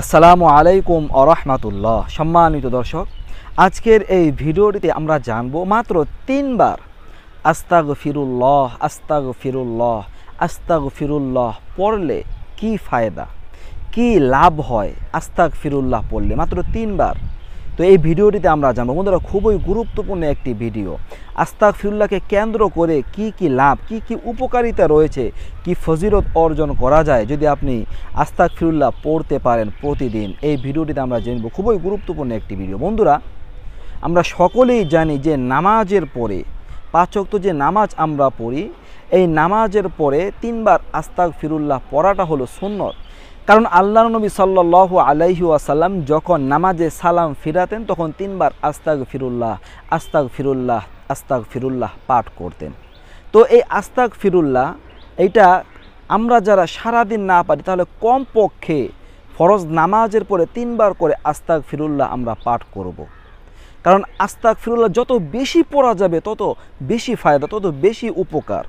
আসসালামু আলাইকুম আরহামাতুল্লাহ সম্মানিত দর্শক আজকের এই ভিডিওটিতে আমরা জানব মাত্র তিনবার আস্তাগ ফিরুল্লাহ আস্তাগ ফিরুল্লাহ আস্তাগ ফিরুল্লাহ পড়লে কি ফায়দা কি লাভ হয় আস্তাগ ফিরুল্লাহ পড়লে মাত্র তিনবার তো এই ভিডিওটিতে আমরা জানবো বন্ধুরা খুবই গুরুত্বপূর্ণ একটি ভিডিও আস্তাক ফিরুল্লাহকে কেন্দ্র করে কি কি লাভ কি কি উপকারিতা রয়েছে কি ফজিরত অর্জন করা যায় যদি আপনি আস্তাক ফিরুল্লাহ পড়তে পারেন প্রতিদিন এই ভিডিওটিতে আমরা জানবো খুবই গুরুত্বপূর্ণ একটি ভিডিও বন্ধুরা আমরা সকলেই জানি যে নামাজের পরে পাচক তো যে নামাজ আমরা পড়ি এই নামাজের পরে তিনবার আস্তাক ফিরুল্লাহ পড়াটা হলো সুন্নত কারণ আল্লাহ নবী সাল্লাহ আলাইহি আসাল্লাম যখন নামাজে সালাম ফিরাতেন তখন তিনবার আস্তাক ফিরুল্লাহ আস্তাক ফিরুল্লাহ আস্তাক ফিরুল্লাহ পাঠ করতেন তো এই আস্তাক ফিরুল্লাহ এইটা আমরা যারা সারাদিন না পারি তাহলে কমপক্ষে ফরজ নামাজের পরে তিনবার করে আস্তাক ফিরুল্লাহ আমরা পাঠ করব। কারণ আস্তাক ফিরুল্লাহ যত বেশি পড়া যাবে তত বেশি ফায়দা তত বেশি উপকার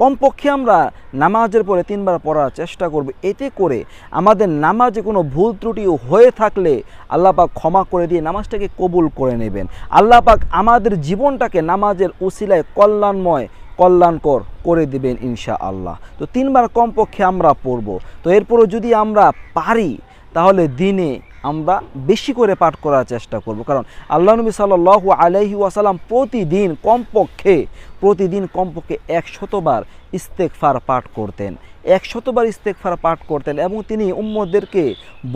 কমপক্ষে আমরা নামাজের পরে তিনবার পড়ার চেষ্টা করব এতে করে আমাদের নামাজে কোনো ভুল ত্রুটি হয়ে থাকলে আল্লাপাক ক্ষমা করে দিয়ে নামাজটাকে কবুল করে নেবেন আল্লাপাক আমাদের জীবনটাকে নামাজের উশিলায় কল্যাণময় কল্যাণকর করে দেবেন ইনশা আল্লাহ তো তিনবার কমপক্ষে আমরা পড়ব তো এরপরও যদি আমরা পারি তাহলে দিনে আমরা বেশি করে পাঠ করার চেষ্টা করব কারণ আল্লাহ নবী সাল আলহি ওয়াসালাম প্রতিদিন কমপক্ষে প্রতিদিন কমপক্ষে একশতবার ইস্তেকফার পাঠ করতেন একশতবার ইস্তেকফার পাঠ করতেন এবং তিনি উম্মদেরকে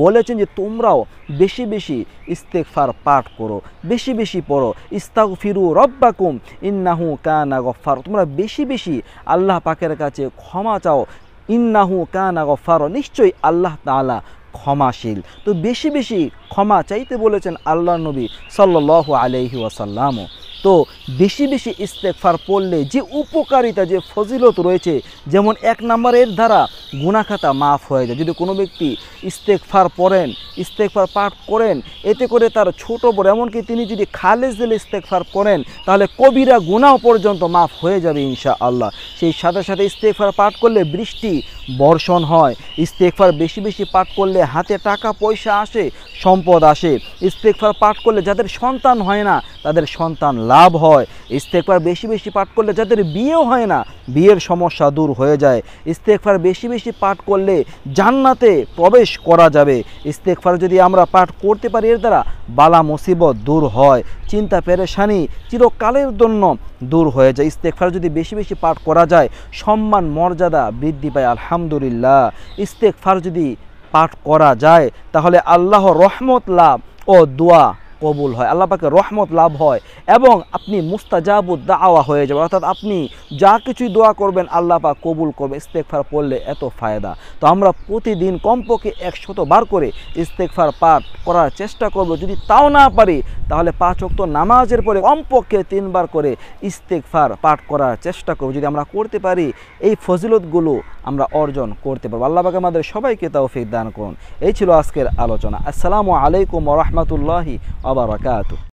বলেছেন যে তোমরাও বেশি বেশি ইস্তেকফার পাঠ করো বেশি বেশি পড়ো ইস্তাক ফিরু রব্বাকুম ইন্নাহু কানা গফার তোমরা বেশি বেশি আল্লাহ পাকের কাছে ক্ষমা চাও ইন্নাহু কানা গফার নিশ্চয়ই আল্লাহ তালা ক্ষমাশীল তো বেশি বেশি ক্ষমা চাইতে বলেছেন আল্লাহ নবী সাল্লাহ আলহি ওয়াসাল্লামও তো বেশি বেশি ইস্তেকফার পড়লে যে উপকারিতা যে ফজিলত রয়েছে যেমন এক নম্বরের দ্বারা গুণাখাতা মাফ হয়ে যায় যদি কোনো ব্যক্তি ইস্তেকফার পড়েন ইস্তেকফার পাঠ করেন এতে করে তার ছোট বড় এমনকি তিনি যদি খালেজ দিলে ইস্তেকফার করেন তাহলে কবিরা গুণাও পর্যন্ত মাফ হয়ে যাবে ইনশা আল্লাহ সেই সাথে সাথে ইস্তেকফার পাঠ করলে বৃষ্টি বর্ষণ হয় ইস্তেকফার বেশি বেশি পাঠ করলে হাতে টাকা পয়সা আসে সম্পদ আসে ইস্তেকফার পাঠ করলে যাদের সন্তান হয় না তাদের সন্তান লাভ হয় ইস্তেকবার বেশি বেশি পাঠ করলে যাদের বিয়েও হয় না বিয়ের সমস্যা দূর হয়ে যায় ইস্তেকবার বেশি বেশি পাঠ করলে জান্নাতে প্রবেশ করা যাবে ইস্তেকবার যদি আমরা পাঠ করতে পারি এর দ্বারা বালা মুসিবত দূর হয় চিন্তা পেরেশানি চিরকালের জন্য দূর হয়ে যায় ইস্তেকফার যদি বেশি বেশি পাঠ করা যায় সম্মান মর্যাদা বৃদ্ধি পায় আলহামদুলিল্লাহ ইস্তেকফার যদি পাঠ করা যায় তাহলে আল্লাহ রহমত লাভ ও দোয়া কবুল হয় আল্লাহ পাকে রহমত লাভ হয় এবং আপনি মুস্তাজাবুদ দাওয়া হয়ে যাবেন অর্থাৎ আপনি যা কিছুই দোয়া করবেন আল্লাহ পাক কবুল করবে ইস্তেকফার পড়লে এত ফায়দা তো আমরা প্রতিদিন কমপক্ষে একশত বার করে ইস্তেকফার পাঠ করার চেষ্টা করব যদি তাও না পারি তাহলে পাঁচ অক্ত নামাজের পরে কমপক্ষে তিনবার করে ইস্তেকফার পাঠ করার চেষ্টা করব যদি আমরা করতে পারি এই ফজিলতগুলো আমরা অর্জন করতে পারবো আল্লাহ পাকে আমাদের সবাইকে তাও দান করুন এই ছিল আজকের আলোচনা আসসালামু আলাইকুম রহমতুল্লাহি وبركاته